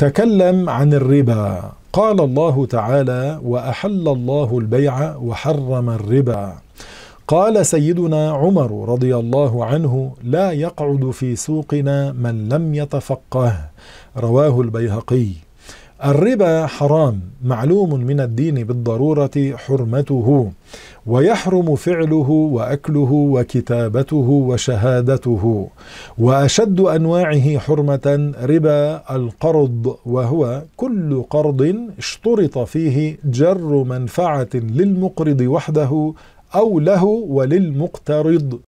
تكلم عن الربا قال الله تعالى واحل الله البيع وحرم الربا قال سيدنا عمر رضي الله عنه لا يقعد في سوقنا من لم يتفقه رواه البيهقي الربا حرام معلوم من الدين بالضرورة حرمته ويحرم فعله وأكله وكتابته وشهادته وأشد أنواعه حرمة ربا القرض وهو كل قرض اشترط فيه جر منفعة للمقرض وحده أو له وللمقترض